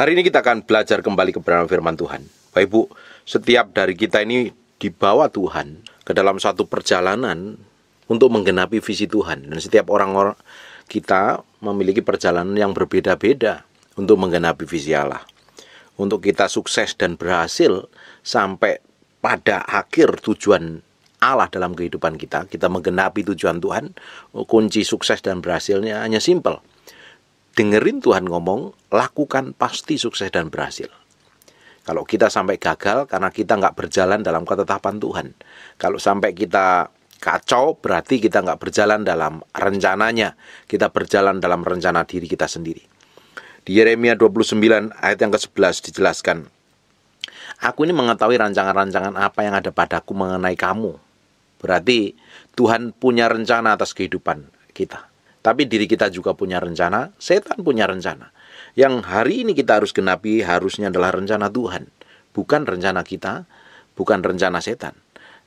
Hari ini kita akan belajar kembali kebenaran firman Tuhan. Bapak Ibu, setiap dari kita ini dibawa Tuhan ke dalam satu perjalanan untuk menggenapi visi Tuhan. Dan setiap orang-orang kita memiliki perjalanan yang berbeda-beda untuk menggenapi visi Allah. Untuk kita sukses dan berhasil sampai pada akhir tujuan Allah dalam kehidupan kita, kita menggenapi tujuan Tuhan, kunci sukses dan berhasilnya hanya simple dengerin Tuhan ngomong, lakukan pasti sukses dan berhasil. Kalau kita sampai gagal karena kita nggak berjalan dalam ketetapan Tuhan. Kalau sampai kita kacau berarti kita nggak berjalan dalam rencananya. Kita berjalan dalam rencana diri kita sendiri. Di Yeremia 29 ayat yang ke-11 dijelaskan. Aku ini mengetahui rancangan-rancangan apa yang ada padaku mengenai kamu. Berarti Tuhan punya rencana atas kehidupan kita. Tapi diri kita juga punya rencana, setan punya rencana. Yang hari ini kita harus genapi harusnya adalah rencana Tuhan, bukan rencana kita, bukan rencana setan.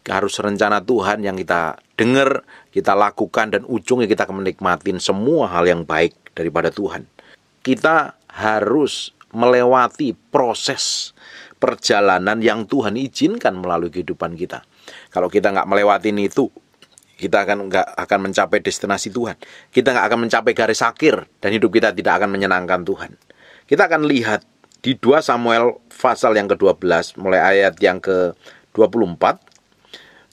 Harus rencana Tuhan yang kita dengar, kita lakukan dan ujungnya kita akan menikmati semua hal yang baik daripada Tuhan. Kita harus melewati proses perjalanan yang Tuhan izinkan melalui kehidupan kita. Kalau kita nggak melewati itu, kita akan nggak akan mencapai destinasi Tuhan. Kita nggak akan mencapai garis akhir dan hidup kita tidak akan menyenangkan Tuhan. Kita akan lihat di 2 Samuel pasal yang ke-12 mulai ayat yang ke-24.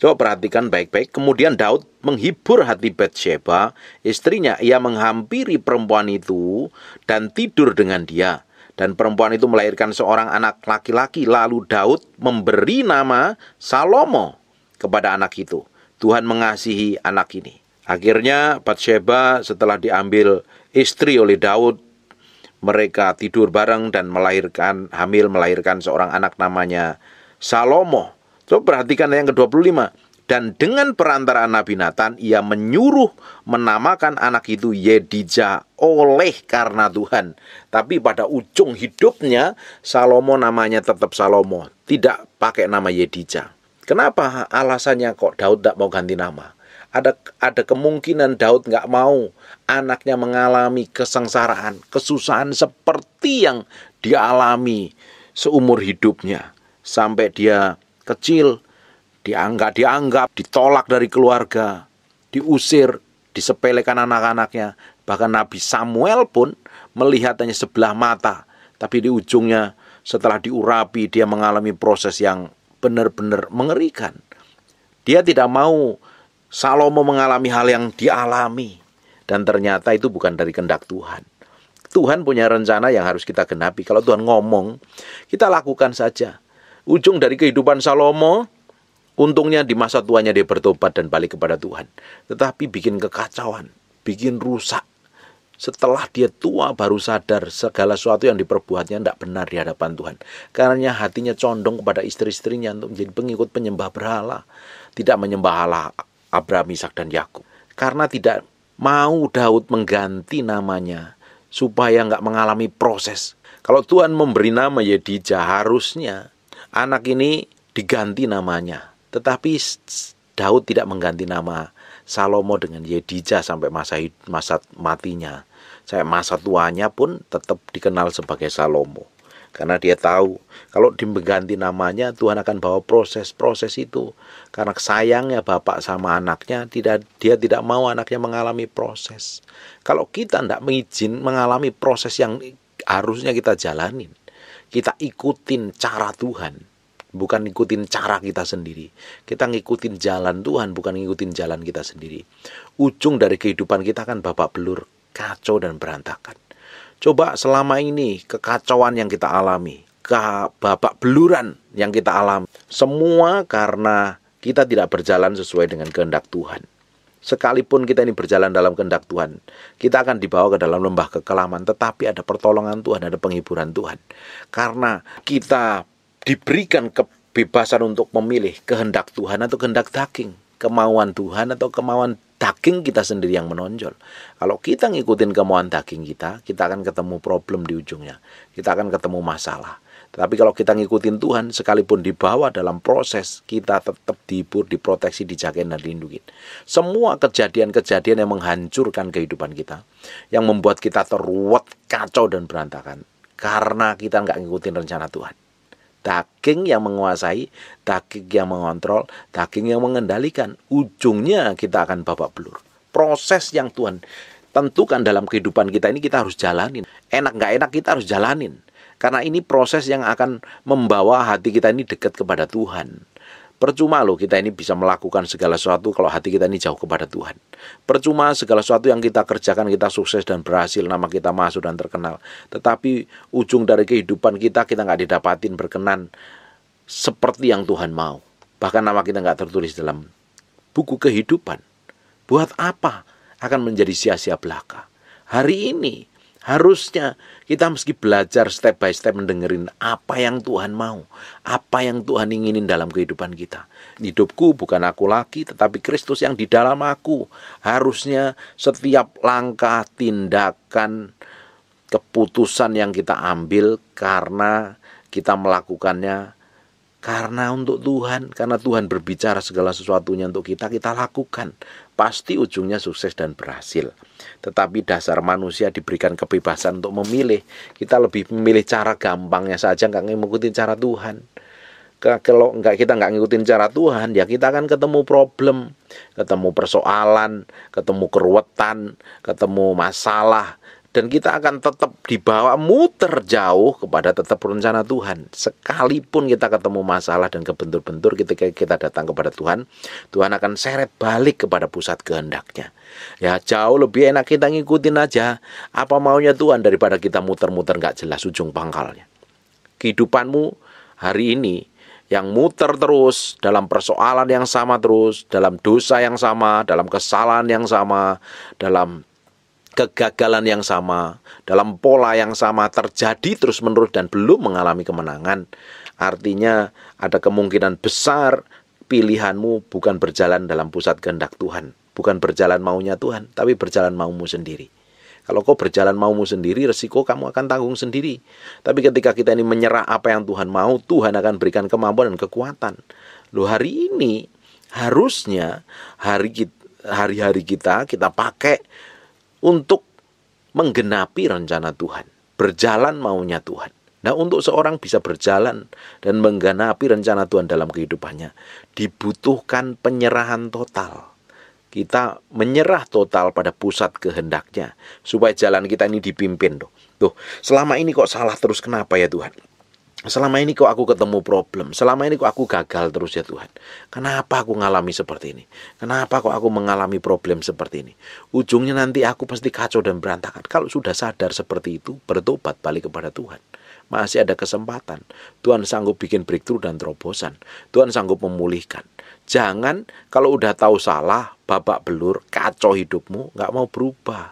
Coba perhatikan baik-baik. Kemudian Daud menghibur hati Bathsheba, istrinya. Ia menghampiri perempuan itu dan tidur dengan dia. Dan perempuan itu melahirkan seorang anak laki-laki. Lalu Daud memberi nama Salomo kepada anak itu Tuhan mengasihi anak ini. Akhirnya Batsheba setelah diambil istri oleh Daud, mereka tidur bareng dan melahirkan hamil melahirkan seorang anak namanya Salomo. Coba perhatikan yang ke-25. Dan dengan perantaraan Nabi Nathan, ia menyuruh menamakan anak itu Yedija oleh karena Tuhan. Tapi pada ujung hidupnya, Salomo namanya tetap Salomo. Tidak pakai nama Yedija. Kenapa alasannya kok Daud tidak mau ganti nama? Ada ada kemungkinan Daud nggak mau anaknya mengalami kesengsaraan, kesusahan seperti yang dia alami seumur hidupnya sampai dia kecil dianggap dianggap ditolak dari keluarga, diusir, disepelekan anak-anaknya. Bahkan Nabi Samuel pun melihat hanya sebelah mata, tapi di ujungnya setelah diurapi dia mengalami proses yang benar-benar mengerikan. Dia tidak mau Salomo mengalami hal yang dialami dan ternyata itu bukan dari kendak Tuhan. Tuhan punya rencana yang harus kita genapi. Kalau Tuhan ngomong, kita lakukan saja. Ujung dari kehidupan Salomo, untungnya di masa tuanya dia bertobat dan balik kepada Tuhan. Tetapi bikin kekacauan, bikin rusak setelah dia tua baru sadar segala sesuatu yang diperbuatnya tidak benar di hadapan Tuhan. Karena hatinya condong kepada istri-istrinya untuk menjadi pengikut penyembah berhala. Tidak menyembah Allah Abraham, Ishak dan Yakub. Karena tidak mau Daud mengganti namanya supaya nggak mengalami proses. Kalau Tuhan memberi nama Yedija ya harusnya anak ini diganti namanya. Tetapi Daud tidak mengganti nama Salomo dengan Yedija sampai masa masa matinya saya masa tuanya pun tetap dikenal sebagai Salomo. Karena dia tahu kalau diganti namanya Tuhan akan bawa proses-proses itu. Karena sayangnya bapak sama anaknya tidak dia tidak mau anaknya mengalami proses. Kalau kita tidak mengizin mengalami proses yang harusnya kita jalanin, kita ikutin cara Tuhan, bukan ngikutin cara kita sendiri. Kita ngikutin jalan Tuhan, bukan ngikutin jalan kita sendiri. Ujung dari kehidupan kita kan bapak belur kacau dan berantakan. Coba selama ini kekacauan yang kita alami, ke babak beluran yang kita alami, semua karena kita tidak berjalan sesuai dengan kehendak Tuhan. Sekalipun kita ini berjalan dalam kehendak Tuhan, kita akan dibawa ke dalam lembah kekelaman, tetapi ada pertolongan Tuhan, ada penghiburan Tuhan. Karena kita diberikan kebebasan untuk memilih kehendak Tuhan atau kehendak daging, kemauan Tuhan atau kemauan daging kita sendiri yang menonjol. Kalau kita ngikutin kemauan daging kita, kita akan ketemu problem di ujungnya. Kita akan ketemu masalah. Tapi kalau kita ngikutin Tuhan, sekalipun dibawa dalam proses, kita tetap dihibur, diproteksi, dijagain, dan dilindungi. Semua kejadian-kejadian yang menghancurkan kehidupan kita, yang membuat kita teruat, kacau, dan berantakan, karena kita nggak ngikutin rencana Tuhan. Daging yang menguasai, daging yang mengontrol, daging yang mengendalikan. Ujungnya kita akan babak belur. Proses yang Tuhan tentukan dalam kehidupan kita ini kita harus jalanin. Enak nggak enak kita harus jalanin. Karena ini proses yang akan membawa hati kita ini dekat kepada Tuhan. Percuma loh kita ini bisa melakukan segala sesuatu kalau hati kita ini jauh kepada Tuhan. Percuma segala sesuatu yang kita kerjakan kita sukses dan berhasil, nama kita masuk dan terkenal. Tetapi ujung dari kehidupan kita kita nggak didapatin berkenan seperti yang Tuhan mau. Bahkan nama kita nggak tertulis dalam buku kehidupan. Buat apa akan menjadi sia-sia belaka? Hari ini Harusnya kita meski belajar step by step mendengarin apa yang Tuhan mau, apa yang Tuhan inginin dalam kehidupan kita. Hidupku bukan aku lagi, tetapi Kristus yang di dalam aku. Harusnya setiap langkah, tindakan, keputusan yang kita ambil karena kita melakukannya karena untuk Tuhan, karena Tuhan berbicara segala sesuatunya untuk kita, kita lakukan. Pasti ujungnya sukses dan berhasil. Tetapi dasar manusia diberikan kebebasan untuk memilih. Kita lebih memilih cara gampangnya saja, nggak ngikutin cara Tuhan kalau nggak kita nggak ngikutin cara Tuhan ya kita akan ketemu problem ketemu persoalan ketemu keruwetan ketemu masalah dan kita akan tetap dibawa muter jauh kepada tetap rencana Tuhan. Sekalipun kita ketemu masalah dan kebentur-bentur ketika kita datang kepada Tuhan, Tuhan akan seret balik kepada pusat kehendaknya. Ya jauh lebih enak kita ngikutin aja apa maunya Tuhan daripada kita muter-muter nggak jelas ujung pangkalnya. Kehidupanmu hari ini yang muter terus dalam persoalan yang sama terus, dalam dosa yang sama, dalam kesalahan yang sama, dalam kegagalan yang sama, dalam pola yang sama terjadi terus-menerus dan belum mengalami kemenangan. Artinya ada kemungkinan besar pilihanmu bukan berjalan dalam pusat kehendak Tuhan, bukan berjalan maunya Tuhan, tapi berjalan maumu sendiri. Kalau kau berjalan maumu sendiri, resiko kamu akan tanggung sendiri. Tapi ketika kita ini menyerah apa yang Tuhan mau, Tuhan akan berikan kemampuan dan kekuatan. Loh hari ini harusnya hari kita hari-hari kita kita pakai untuk menggenapi rencana Tuhan, berjalan maunya Tuhan. Nah, untuk seorang bisa berjalan dan menggenapi rencana Tuhan dalam kehidupannya, dibutuhkan penyerahan total. Kita menyerah total pada pusat kehendaknya supaya jalan kita ini dipimpin tuh. Tuh, selama ini kok salah terus kenapa ya Tuhan? Selama ini kok aku ketemu problem Selama ini kok aku gagal terus ya Tuhan Kenapa aku ngalami seperti ini Kenapa kok aku mengalami problem seperti ini Ujungnya nanti aku pasti kacau dan berantakan Kalau sudah sadar seperti itu Bertobat balik kepada Tuhan masih ada kesempatan. Tuhan sanggup bikin breakthrough dan terobosan. Tuhan sanggup memulihkan. Jangan kalau udah tahu salah, babak belur, kacau hidupmu, nggak mau berubah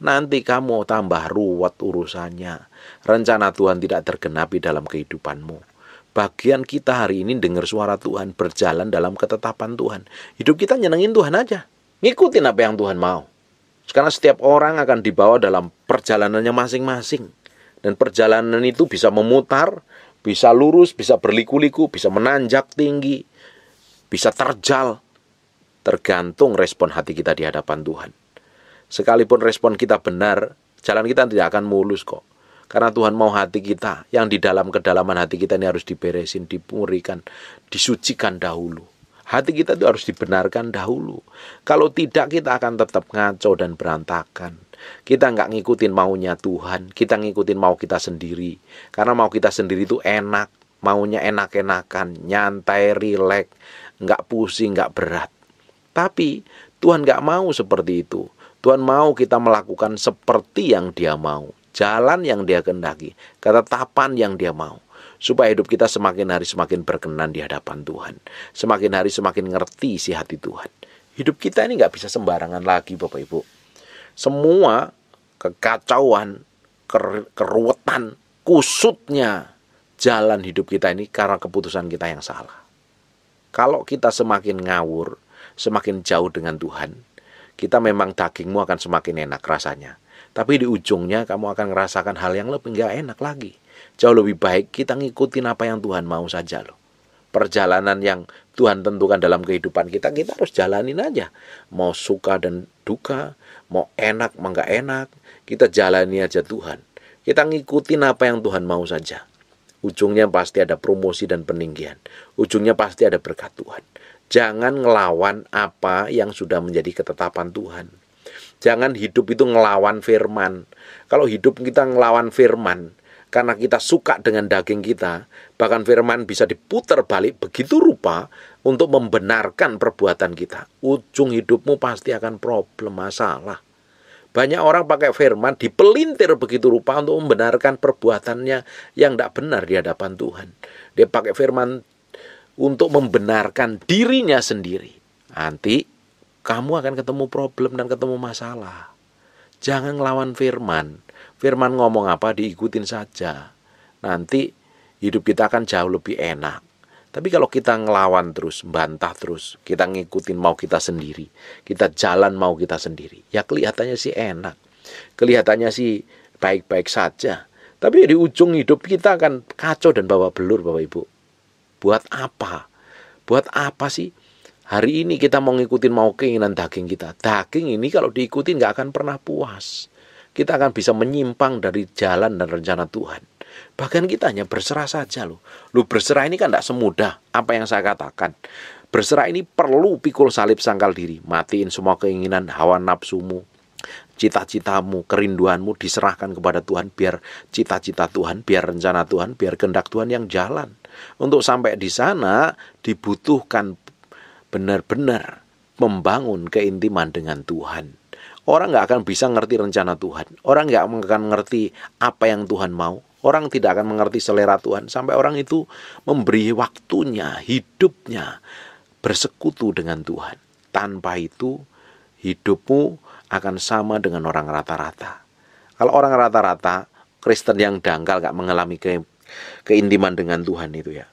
nanti kamu tambah ruwet urusannya. Rencana Tuhan tidak tergenapi dalam kehidupanmu. Bagian kita hari ini dengar suara Tuhan, berjalan dalam ketetapan Tuhan. Hidup kita nyenengin Tuhan aja. Ngikutin apa yang Tuhan mau. Karena setiap orang akan dibawa dalam perjalanannya masing-masing. Dan perjalanan itu bisa memutar, bisa lurus, bisa berliku-liku, bisa menanjak tinggi, bisa terjal. Tergantung respon hati kita di hadapan Tuhan. Sekalipun respon kita benar, jalan kita tidak akan mulus kok. Karena Tuhan mau hati kita yang di dalam kedalaman hati kita ini harus diberesin, dipurikan, disucikan dahulu. Hati kita itu harus dibenarkan dahulu. Kalau tidak kita akan tetap ngaco dan berantakan. Kita nggak ngikutin maunya Tuhan, kita ngikutin mau kita sendiri. Karena mau kita sendiri itu enak, maunya enak-enakan, nyantai, rileks, nggak pusing, nggak berat. Tapi Tuhan nggak mau seperti itu. Tuhan mau kita melakukan seperti yang dia mau, jalan yang dia kehendaki, ketetapan yang dia mau. Supaya hidup kita semakin hari semakin berkenan di hadapan Tuhan. Semakin hari semakin ngerti isi hati Tuhan. Hidup kita ini nggak bisa sembarangan lagi Bapak Ibu. Semua kekacauan, keruwetan, kusutnya jalan hidup kita ini karena keputusan kita yang salah. Kalau kita semakin ngawur, semakin jauh dengan Tuhan, kita memang dagingmu akan semakin enak rasanya. Tapi di ujungnya kamu akan merasakan hal yang lebih gak enak lagi. Jauh lebih baik kita ngikutin apa yang Tuhan mau saja loh. Perjalanan yang Tuhan tentukan dalam kehidupan kita, kita harus jalanin aja. Mau suka dan duka, mau enak, mau gak enak, kita jalani aja Tuhan. Kita ngikutin apa yang Tuhan mau saja. Ujungnya pasti ada promosi dan peninggian. Ujungnya pasti ada berkat Tuhan. Jangan ngelawan apa yang sudah menjadi ketetapan Tuhan. Jangan hidup itu ngelawan firman. Kalau hidup kita ngelawan firman, karena kita suka dengan daging kita, bahkan firman bisa diputar balik begitu rupa untuk membenarkan perbuatan kita. Ujung hidupmu pasti akan problem masalah. Banyak orang pakai firman dipelintir begitu rupa untuk membenarkan perbuatannya yang tidak benar di hadapan Tuhan. Dia pakai firman untuk membenarkan dirinya sendiri. Nanti kamu akan ketemu problem dan ketemu masalah. Jangan lawan firman. Firman ngomong apa diikutin saja. Nanti hidup kita akan jauh lebih enak. Tapi kalau kita ngelawan terus, bantah terus, kita ngikutin mau kita sendiri, kita jalan mau kita sendiri, ya kelihatannya sih enak. Kelihatannya sih baik-baik saja. Tapi di ujung hidup kita akan kacau dan bawa belur Bapak Ibu. Buat apa? Buat apa sih? Hari ini kita mau ngikutin mau keinginan daging kita. Daging ini kalau diikutin nggak akan pernah puas. Kita akan bisa menyimpang dari jalan dan rencana Tuhan. Bahkan kita hanya berserah saja loh. Lu berserah ini kan tidak semudah apa yang saya katakan. Berserah ini perlu pikul salib sangkal diri. Matiin semua keinginan, hawa nafsumu, cita-citamu, kerinduanmu diserahkan kepada Tuhan. Biar cita-cita Tuhan, biar rencana Tuhan, biar kehendak Tuhan yang jalan. Untuk sampai di sana dibutuhkan benar-benar membangun keintiman dengan Tuhan. Orang nggak akan bisa ngerti rencana Tuhan. Orang nggak akan ngerti apa yang Tuhan mau. Orang tidak akan mengerti selera Tuhan sampai orang itu memberi waktunya, hidupnya bersekutu dengan Tuhan. Tanpa itu hidupmu akan sama dengan orang rata-rata. Kalau orang rata-rata Kristen yang dangkal nggak mengalami keintiman dengan Tuhan itu ya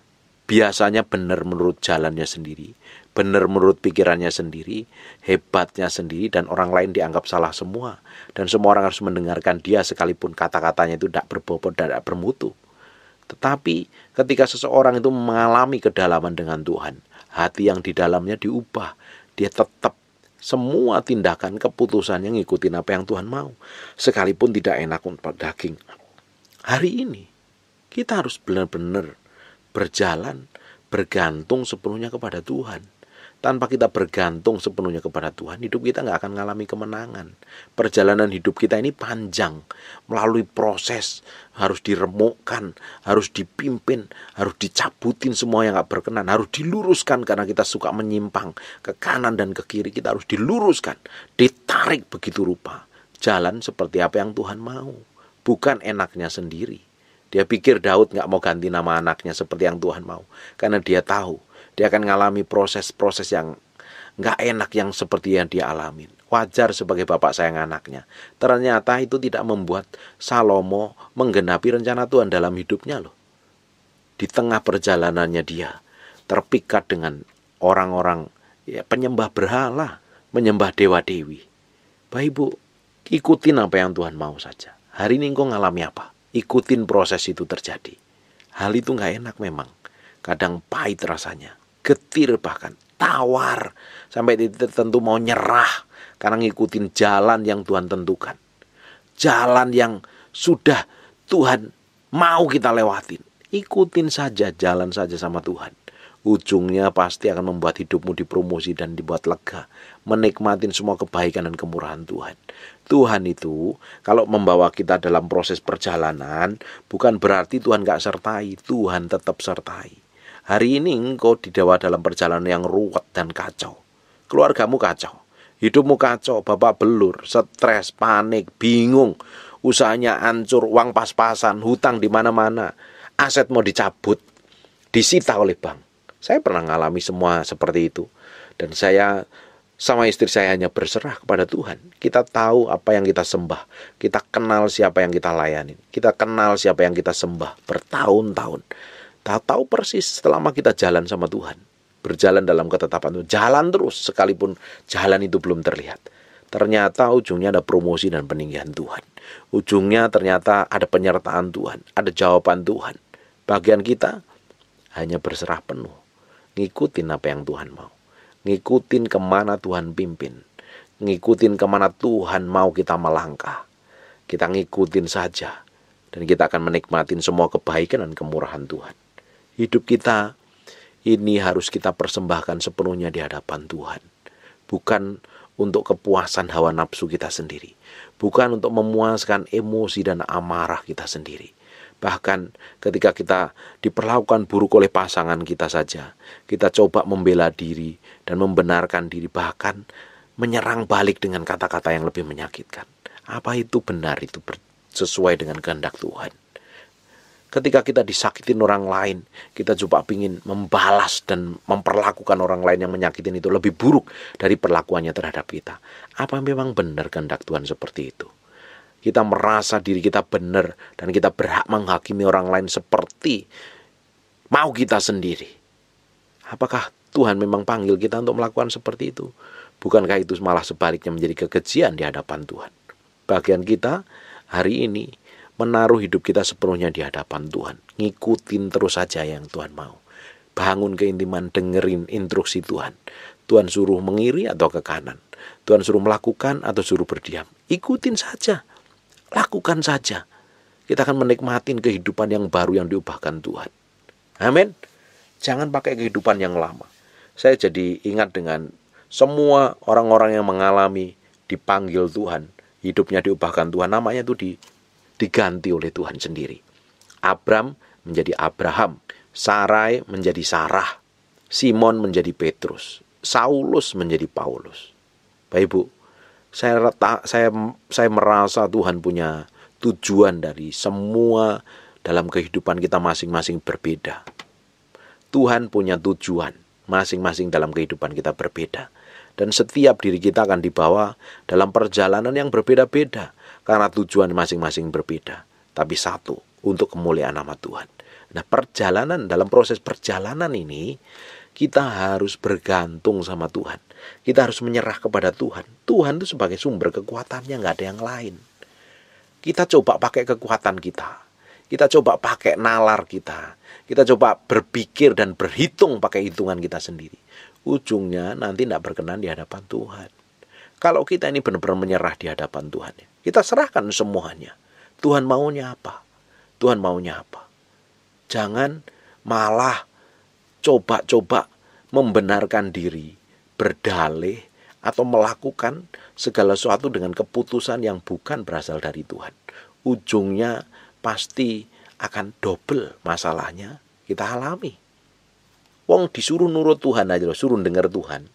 biasanya benar menurut jalannya sendiri, benar menurut pikirannya sendiri, hebatnya sendiri, dan orang lain dianggap salah semua. Dan semua orang harus mendengarkan dia sekalipun kata-katanya itu tidak berbobot dan tidak bermutu. Tetapi ketika seseorang itu mengalami kedalaman dengan Tuhan, hati yang di dalamnya diubah, dia tetap semua tindakan keputusan yang ngikutin apa yang Tuhan mau. Sekalipun tidak enak untuk daging. Hari ini kita harus benar-benar berjalan bergantung sepenuhnya kepada Tuhan. Tanpa kita bergantung sepenuhnya kepada Tuhan, hidup kita nggak akan mengalami kemenangan. Perjalanan hidup kita ini panjang, melalui proses, harus diremukkan, harus dipimpin, harus dicabutin semua yang nggak berkenan, harus diluruskan karena kita suka menyimpang ke kanan dan ke kiri. Kita harus diluruskan, ditarik begitu rupa. Jalan seperti apa yang Tuhan mau, bukan enaknya sendiri. Dia pikir Daud nggak mau ganti nama anaknya seperti yang Tuhan mau. Karena dia tahu dia akan mengalami proses-proses yang nggak enak yang seperti yang dia alamin. Wajar sebagai bapak sayang anaknya. Ternyata itu tidak membuat Salomo menggenapi rencana Tuhan dalam hidupnya loh. Di tengah perjalanannya dia terpikat dengan orang-orang ya, penyembah berhala, menyembah dewa-dewi. Baik bu, ikutin apa yang Tuhan mau saja. Hari ini engkau ngalami apa? ikutin proses itu terjadi. Hal itu nggak enak memang. Kadang pahit rasanya, getir bahkan, tawar. Sampai titik tertentu mau nyerah karena ngikutin jalan yang Tuhan tentukan. Jalan yang sudah Tuhan mau kita lewatin. Ikutin saja, jalan saja sama Tuhan. Ujungnya pasti akan membuat hidupmu dipromosi dan dibuat lega. Menikmatin semua kebaikan dan kemurahan Tuhan. Tuhan itu kalau membawa kita dalam proses perjalanan bukan berarti Tuhan gak sertai, Tuhan tetap sertai. Hari ini engkau didawa dalam perjalanan yang ruwet dan kacau. Keluargamu kacau, hidupmu kacau, bapak belur, stres, panik, bingung, usahanya hancur, uang pas-pasan, hutang di mana-mana, aset mau dicabut, disita oleh bank. Saya pernah mengalami semua seperti itu dan saya sama istri saya hanya berserah kepada Tuhan. Kita tahu apa yang kita sembah. Kita kenal siapa yang kita layani. Kita kenal siapa yang kita sembah bertahun-tahun. Kita tahu persis selama kita jalan sama Tuhan. Berjalan dalam ketetapan Tuhan. Jalan terus sekalipun jalan itu belum terlihat. Ternyata ujungnya ada promosi dan peninggian Tuhan. Ujungnya ternyata ada penyertaan Tuhan. Ada jawaban Tuhan. Bagian kita hanya berserah penuh. Ngikutin apa yang Tuhan mau ngikutin kemana Tuhan pimpin, ngikutin kemana Tuhan mau kita melangkah. Kita ngikutin saja, dan kita akan menikmati semua kebaikan dan kemurahan Tuhan. Hidup kita ini harus kita persembahkan sepenuhnya di hadapan Tuhan, bukan untuk kepuasan hawa nafsu kita sendiri, bukan untuk memuaskan emosi dan amarah kita sendiri, Bahkan ketika kita diperlakukan buruk oleh pasangan kita saja, kita coba membela diri dan membenarkan diri, bahkan menyerang balik dengan kata-kata yang lebih menyakitkan. Apa itu benar? Itu sesuai dengan kehendak Tuhan. Ketika kita disakitin orang lain, kita coba ingin membalas dan memperlakukan orang lain yang menyakitin itu lebih buruk dari perlakuannya terhadap kita. Apa memang benar kehendak Tuhan seperti itu? kita merasa diri kita benar dan kita berhak menghakimi orang lain seperti mau kita sendiri. Apakah Tuhan memang panggil kita untuk melakukan seperti itu? Bukankah itu malah sebaliknya menjadi kekejian di hadapan Tuhan? Bagian kita hari ini menaruh hidup kita sepenuhnya di hadapan Tuhan. Ngikutin terus saja yang Tuhan mau. Bangun keintiman dengerin instruksi Tuhan. Tuhan suruh mengiri atau ke kanan. Tuhan suruh melakukan atau suruh berdiam. Ikutin saja. Lakukan saja. Kita akan menikmati kehidupan yang baru yang diubahkan Tuhan. Amin. Jangan pakai kehidupan yang lama. Saya jadi ingat dengan semua orang-orang yang mengalami dipanggil Tuhan, hidupnya diubahkan Tuhan, namanya itu di, diganti oleh Tuhan sendiri. Abram menjadi Abraham, Sarai menjadi Sarah, Simon menjadi Petrus, Saulus menjadi Paulus. Bapak Ibu, saya reta, saya saya merasa Tuhan punya tujuan dari semua dalam kehidupan kita masing-masing berbeda. Tuhan punya tujuan masing-masing dalam kehidupan kita berbeda. Dan setiap diri kita akan dibawa dalam perjalanan yang berbeda-beda karena tujuan masing-masing berbeda, tapi satu untuk kemuliaan nama Tuhan. Nah, perjalanan dalam proses perjalanan ini kita harus bergantung sama Tuhan. Kita harus menyerah kepada Tuhan. Tuhan itu sebagai sumber kekuatannya, nggak ada yang lain. Kita coba pakai kekuatan kita. Kita coba pakai nalar kita. Kita coba berpikir dan berhitung pakai hitungan kita sendiri. Ujungnya nanti tidak berkenan di hadapan Tuhan. Kalau kita ini benar-benar menyerah di hadapan Tuhan, ya, kita serahkan semuanya. Tuhan maunya apa? Tuhan maunya apa? Jangan malah coba-coba membenarkan diri berdalih atau melakukan segala sesuatu dengan keputusan yang bukan berasal dari Tuhan. Ujungnya pasti akan double masalahnya kita alami. Wong disuruh nurut Tuhan aja loh, suruh dengar Tuhan.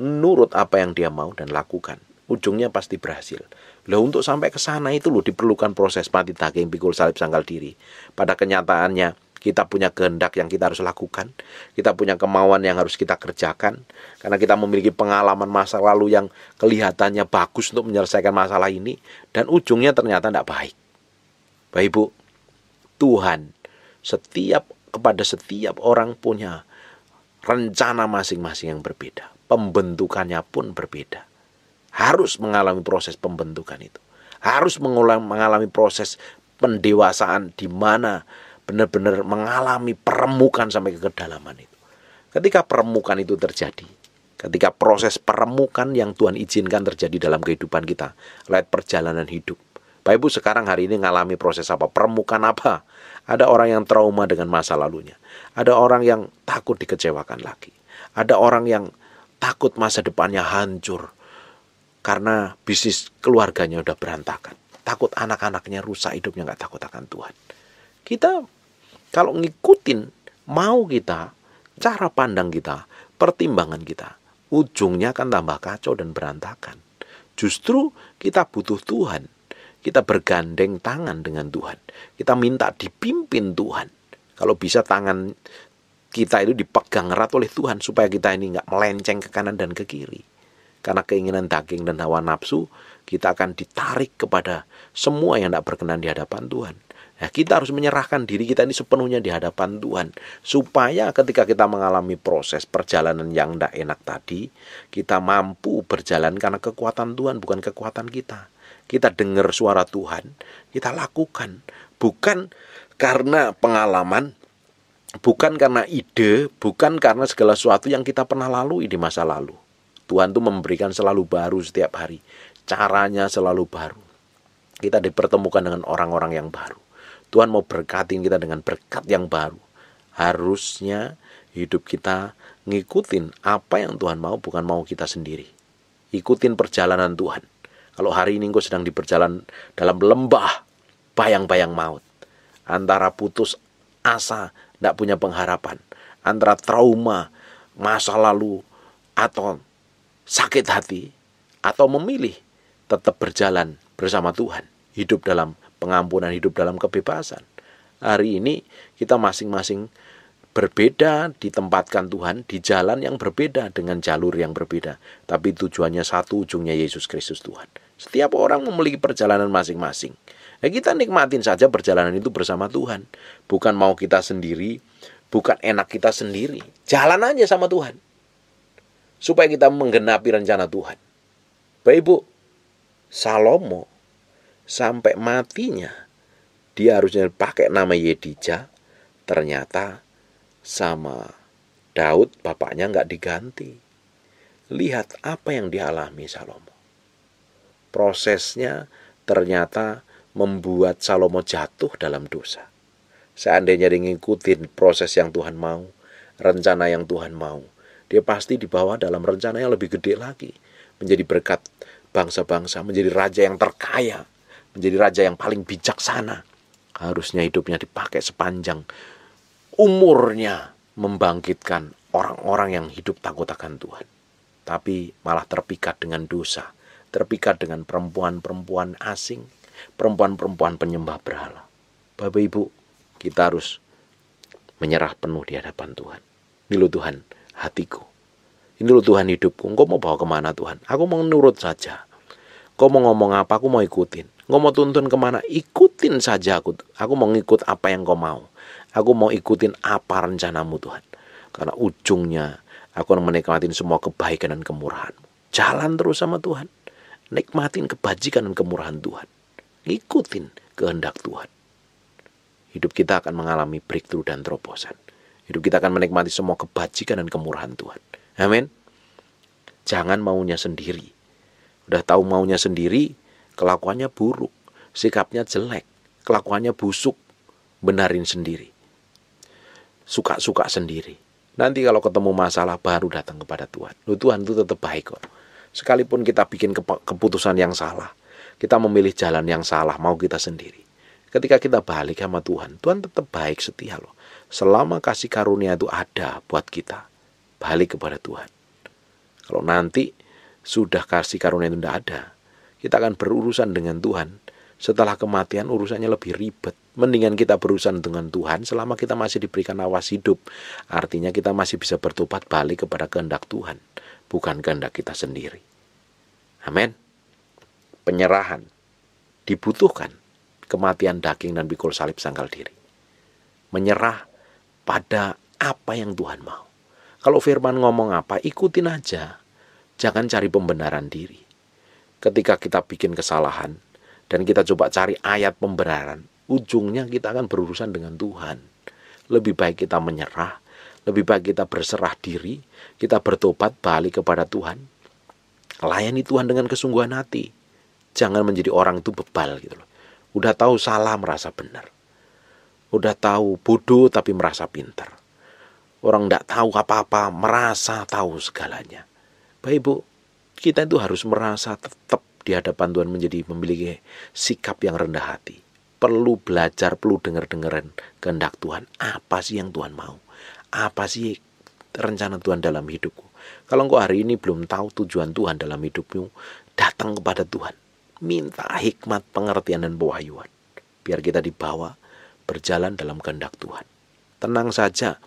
Nurut apa yang dia mau dan lakukan. Ujungnya pasti berhasil. Loh untuk sampai ke sana itu loh diperlukan proses mati taking pikul salib sangkal diri. Pada kenyataannya kita punya kehendak yang kita harus lakukan, kita punya kemauan yang harus kita kerjakan, karena kita memiliki pengalaman masa lalu yang kelihatannya bagus untuk menyelesaikan masalah ini, dan ujungnya ternyata tidak baik. Baik Ibu, Tuhan setiap kepada setiap orang punya rencana masing-masing yang berbeda. Pembentukannya pun berbeda. Harus mengalami proses pembentukan itu. Harus mengalami proses pendewasaan di mana benar-benar mengalami peremukan sampai ke kedalaman itu. Ketika peremukan itu terjadi, ketika proses peremukan yang Tuhan izinkan terjadi dalam kehidupan kita, lewat perjalanan hidup. Pak Ibu sekarang hari ini mengalami proses apa? Peremukan apa? Ada orang yang trauma dengan masa lalunya. Ada orang yang takut dikecewakan lagi. Ada orang yang takut masa depannya hancur karena bisnis keluarganya udah berantakan. Takut anak-anaknya rusak hidupnya gak takut akan Tuhan. Kita kalau ngikutin mau kita, cara pandang kita, pertimbangan kita, ujungnya akan tambah kacau dan berantakan. Justru kita butuh Tuhan. Kita bergandeng tangan dengan Tuhan. Kita minta dipimpin Tuhan. Kalau bisa tangan kita itu dipegang erat oleh Tuhan supaya kita ini nggak melenceng ke kanan dan ke kiri. Karena keinginan daging dan hawa nafsu kita akan ditarik kepada semua yang tidak berkenan di hadapan Tuhan. Nah, kita harus menyerahkan diri kita ini sepenuhnya di hadapan Tuhan supaya ketika kita mengalami proses perjalanan yang tidak enak tadi, kita mampu berjalan karena kekuatan Tuhan bukan kekuatan kita. Kita dengar suara Tuhan, kita lakukan bukan karena pengalaman bukan karena ide, bukan karena segala sesuatu yang kita pernah lalui di masa lalu. Tuhan itu memberikan selalu baru setiap hari. Caranya selalu baru. Kita dipertemukan dengan orang-orang yang baru. Tuhan mau berkatin kita dengan berkat yang baru. Harusnya hidup kita ngikutin apa yang Tuhan mau, bukan mau kita sendiri. Ikutin perjalanan Tuhan. Kalau hari ini engkau sedang di perjalanan dalam lembah bayang-bayang maut. Antara putus asa, tidak punya pengharapan. Antara trauma, masa lalu, atau sakit hati, atau memilih tetap berjalan bersama Tuhan. Hidup dalam pengampunan hidup dalam kebebasan. Hari ini kita masing-masing berbeda ditempatkan Tuhan di jalan yang berbeda dengan jalur yang berbeda, tapi tujuannya satu, ujungnya Yesus Kristus Tuhan. Setiap orang memiliki perjalanan masing-masing. Ya, kita nikmatin saja perjalanan itu bersama Tuhan, bukan mau kita sendiri, bukan enak kita sendiri. Jalan aja sama Tuhan, supaya kita menggenapi rencana Tuhan. Baik, Ibu, Salomo sampai matinya dia harusnya pakai nama Yedija ternyata sama Daud bapaknya nggak diganti lihat apa yang dialami Salomo prosesnya ternyata membuat Salomo jatuh dalam dosa seandainya dia ngikutin proses yang Tuhan mau rencana yang Tuhan mau dia pasti dibawa dalam rencana yang lebih gede lagi menjadi berkat bangsa-bangsa menjadi raja yang terkaya menjadi raja yang paling bijaksana. Harusnya hidupnya dipakai sepanjang umurnya membangkitkan orang-orang yang hidup takut akan Tuhan. Tapi malah terpikat dengan dosa, terpikat dengan perempuan-perempuan asing, perempuan-perempuan penyembah berhala. Bapak Ibu, kita harus menyerah penuh di hadapan Tuhan. Ini lo Tuhan hatiku. Ini lo Tuhan hidupku. Engkau mau bawa kemana Tuhan? Aku mau nurut saja. Kau mau ngomong apa, aku mau ikutin. Engkau mau tuntun kemana? Ikutin saja aku. Aku mau ngikut apa yang kau mau. Aku mau ikutin apa rencanamu Tuhan. Karena ujungnya aku akan menikmati semua kebaikan dan kemurahanmu. Jalan terus sama Tuhan. Nikmatin kebajikan dan kemurahan Tuhan. Ikutin kehendak Tuhan. Hidup kita akan mengalami breakthrough dan terobosan. Hidup kita akan menikmati semua kebajikan dan kemurahan Tuhan. Amin. Jangan maunya sendiri. Udah tahu maunya sendiri, kelakuannya buruk, sikapnya jelek, kelakuannya busuk, benarin sendiri. Suka-suka sendiri. Nanti kalau ketemu masalah baru datang kepada Tuhan. Lu Tuhan itu tetap baik kok. Sekalipun kita bikin keputusan yang salah, kita memilih jalan yang salah mau kita sendiri. Ketika kita balik sama Tuhan, Tuhan tetap baik setia loh. Selama kasih karunia itu ada buat kita, balik kepada Tuhan. Kalau nanti sudah kasih karunia itu tidak ada, kita akan berurusan dengan Tuhan. Setelah kematian urusannya lebih ribet. Mendingan kita berurusan dengan Tuhan selama kita masih diberikan awas hidup. Artinya kita masih bisa bertobat balik kepada kehendak Tuhan, bukan kehendak kita sendiri. Amin. Penyerahan dibutuhkan kematian daging dan pikul salib sangkal diri. Menyerah pada apa yang Tuhan mau. Kalau firman ngomong apa, ikutin aja. Jangan cari pembenaran diri ketika kita bikin kesalahan dan kita coba cari ayat pembenaran, ujungnya kita akan berurusan dengan Tuhan. Lebih baik kita menyerah, lebih baik kita berserah diri, kita bertobat balik kepada Tuhan. Layani Tuhan dengan kesungguhan hati. Jangan menjadi orang itu bebal gitu loh. Udah tahu salah merasa benar. Udah tahu bodoh tapi merasa pinter Orang tidak tahu apa-apa merasa tahu segalanya. Baik ibu kita itu harus merasa tetap di hadapan Tuhan menjadi memiliki sikap yang rendah hati. Perlu belajar, perlu dengar-dengaran kehendak Tuhan. Apa sih yang Tuhan mau? Apa sih rencana Tuhan dalam hidupku? Kalau engkau hari ini belum tahu tujuan Tuhan dalam hidupmu, datang kepada Tuhan. Minta hikmat, pengertian, dan pewahyuan. Biar kita dibawa berjalan dalam kehendak Tuhan. Tenang saja,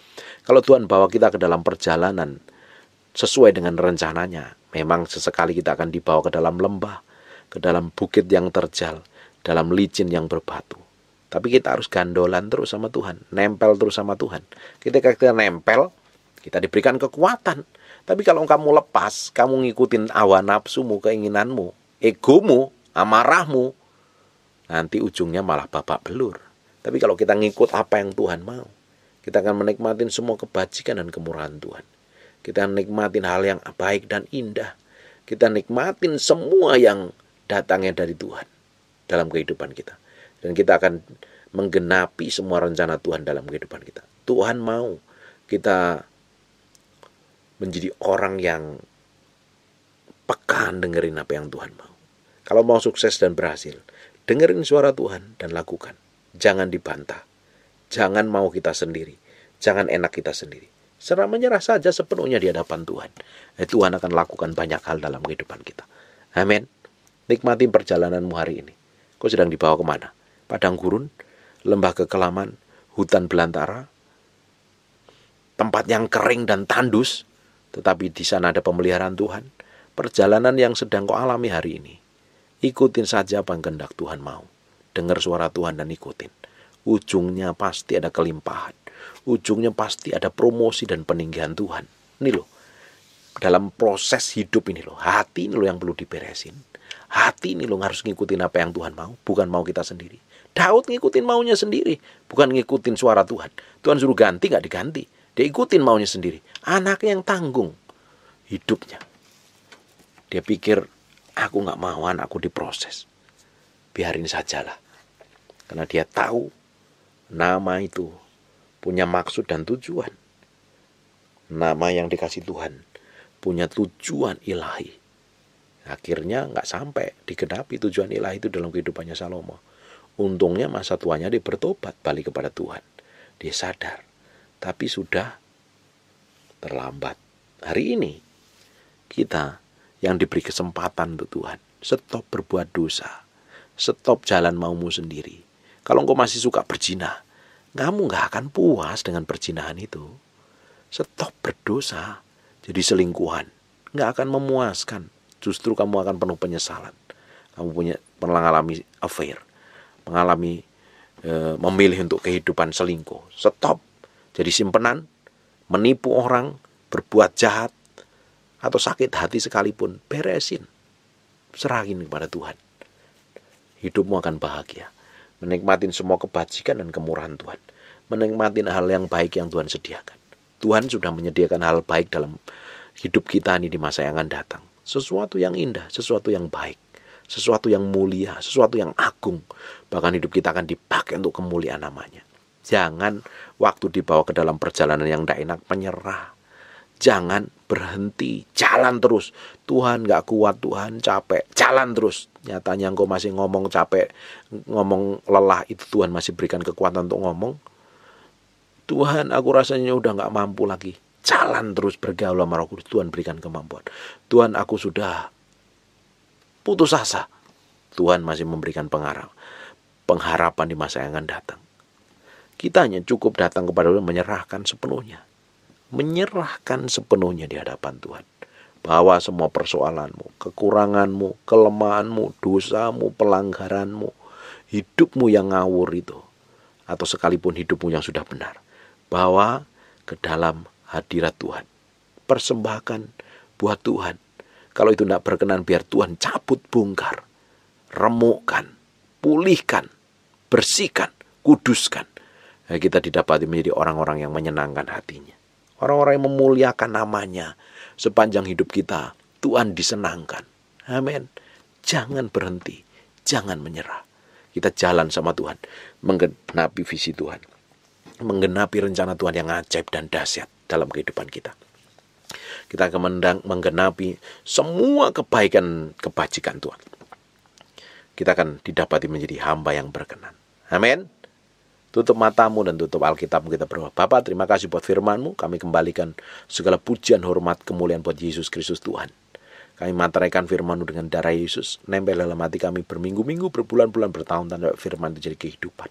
kalau Tuhan bawa kita ke dalam perjalanan sesuai dengan rencananya. Memang sesekali kita akan dibawa ke dalam lembah, ke dalam bukit yang terjal, dalam licin yang berbatu. Tapi kita harus gandolan terus sama Tuhan, nempel terus sama Tuhan. Ketika kita nempel, kita diberikan kekuatan. Tapi kalau kamu lepas, kamu ngikutin awa nafsumu, keinginanmu, egomu, amarahmu, nanti ujungnya malah babak belur. Tapi kalau kita ngikut apa yang Tuhan mau, kita akan menikmati semua kebajikan dan kemurahan Tuhan. Kita nikmatin hal yang baik dan indah. Kita nikmatin semua yang datangnya dari Tuhan dalam kehidupan kita. Dan kita akan menggenapi semua rencana Tuhan dalam kehidupan kita. Tuhan mau kita menjadi orang yang pekan dengerin apa yang Tuhan mau. Kalau mau sukses dan berhasil, dengerin suara Tuhan dan lakukan. Jangan dibantah. Jangan mau kita sendiri. Jangan enak kita sendiri. Serah menyerah saja sepenuhnya di hadapan Tuhan. Eh, Tuhan akan lakukan banyak hal dalam kehidupan kita. Amin. Nikmati perjalananmu hari ini. Kau sedang dibawa kemana? Padang gurun, lembah kekelaman, hutan belantara, tempat yang kering dan tandus, tetapi di sana ada pemeliharaan Tuhan. Perjalanan yang sedang kau alami hari ini, ikutin saja apa yang kehendak Tuhan mau. Dengar suara Tuhan dan ikutin. Ujungnya pasti ada kelimpahan ujungnya pasti ada promosi dan peninggian Tuhan. Ini loh, dalam proses hidup ini loh, hati ini loh yang perlu diberesin. Hati ini loh harus ngikutin apa yang Tuhan mau, bukan mau kita sendiri. Daud ngikutin maunya sendiri, bukan ngikutin suara Tuhan. Tuhan suruh ganti, gak diganti. Dia ikutin maunya sendiri. Anak yang tanggung hidupnya. Dia pikir, aku gak mau anakku diproses. Biarin sajalah. Karena dia tahu nama itu punya maksud dan tujuan. Nama yang dikasih Tuhan punya tujuan ilahi. Akhirnya nggak sampai digenapi tujuan ilahi itu dalam kehidupannya Salomo. Untungnya masa tuanya dia bertobat balik kepada Tuhan. Dia sadar, tapi sudah terlambat. Hari ini kita yang diberi kesempatan untuk Tuhan. Stop berbuat dosa. Stop jalan maumu sendiri. Kalau engkau masih suka berjinah, kamu gak akan puas dengan perjinahan itu. Stop berdosa, jadi selingkuhan. gak akan memuaskan, justru kamu akan penuh penyesalan. Kamu punya mengalami affair, mengalami e, memilih untuk kehidupan selingkuh. Stop, jadi simpenan, menipu orang, berbuat jahat, atau sakit hati sekalipun, beresin. Serahin kepada Tuhan. Hidupmu akan bahagia menikmatin semua kebajikan dan kemurahan Tuhan, menikmatin hal yang baik yang Tuhan sediakan. Tuhan sudah menyediakan hal baik dalam hidup kita ini di masa yang akan datang. Sesuatu yang indah, sesuatu yang baik, sesuatu yang mulia, sesuatu yang agung. Bahkan hidup kita akan dipakai untuk kemuliaan namanya. Jangan waktu dibawa ke dalam perjalanan yang tidak enak menyerah. Jangan berhenti, jalan terus. Tuhan gak kuat, Tuhan capek, jalan terus. Nyatanya engkau masih ngomong capek, ngomong lelah, itu Tuhan masih berikan kekuatan untuk ngomong. Tuhan aku rasanya udah gak mampu lagi. Jalan terus bergaul sama roh kudus, Tuhan berikan kemampuan. Tuhan aku sudah putus asa. Tuhan masih memberikan pengharap, pengharapan di masa yang akan datang. Kita hanya cukup datang kepada Tuhan menyerahkan sepenuhnya menyerahkan sepenuhnya di hadapan Tuhan. bahwa semua persoalanmu, kekuranganmu, kelemahanmu, dosamu, pelanggaranmu, hidupmu yang ngawur itu, atau sekalipun hidupmu yang sudah benar. Bawa ke dalam hadirat Tuhan. Persembahkan buat Tuhan. Kalau itu tidak berkenan, biar Tuhan cabut bongkar, remukkan, pulihkan, bersihkan, kuduskan. Nah, kita didapati menjadi orang-orang yang menyenangkan hatinya. Orang-orang yang memuliakan namanya. Sepanjang hidup kita, Tuhan disenangkan. Amin. Jangan berhenti. Jangan menyerah. Kita jalan sama Tuhan. Menggenapi visi Tuhan. Menggenapi rencana Tuhan yang ajaib dan dahsyat dalam kehidupan kita. Kita akan menggenapi semua kebaikan kebajikan Tuhan. Kita akan didapati menjadi hamba yang berkenan. Amin. Tutup matamu dan tutup Alkitab kita berdoa. Bapak, terima kasih buat firmanmu. Kami kembalikan segala pujian, hormat, kemuliaan buat Yesus Kristus Tuhan. Kami materaikan firmanmu dengan darah Yesus. Nempel dalam hati kami berminggu-minggu, berbulan-bulan, bertahun-tahun. Firman itu jadi kehidupan.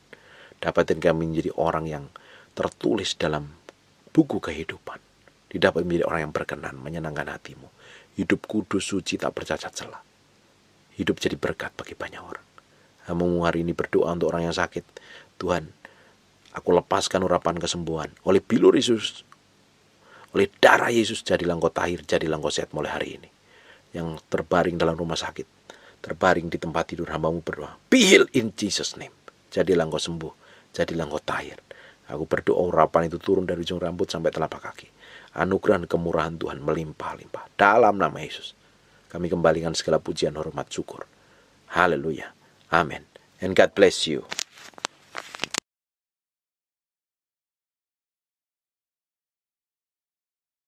dapatkan kami menjadi orang yang tertulis dalam buku kehidupan. Didapat menjadi orang yang berkenan, menyenangkan hatimu. Hidup kudus, suci, tak bercacat celah. Hidup jadi berkat bagi banyak orang. Kamu hari ini berdoa untuk orang yang sakit. Tuhan, Aku lepaskan urapan kesembuhan. Oleh bilur Yesus, oleh darah Yesus jadi engkau tahir, jadi engkau sehat mulai hari ini. Yang terbaring dalam rumah sakit, terbaring di tempat tidur hambamu berdoa. Be healed in Jesus name. jadi engkau sembuh, jadi engkau tahir. Aku berdoa urapan itu turun dari ujung rambut sampai telapak kaki. Anugerah dan kemurahan Tuhan melimpah-limpah. Dalam nama Yesus. Kami kembalikan segala pujian, hormat, syukur. Haleluya. Amin. And God bless you.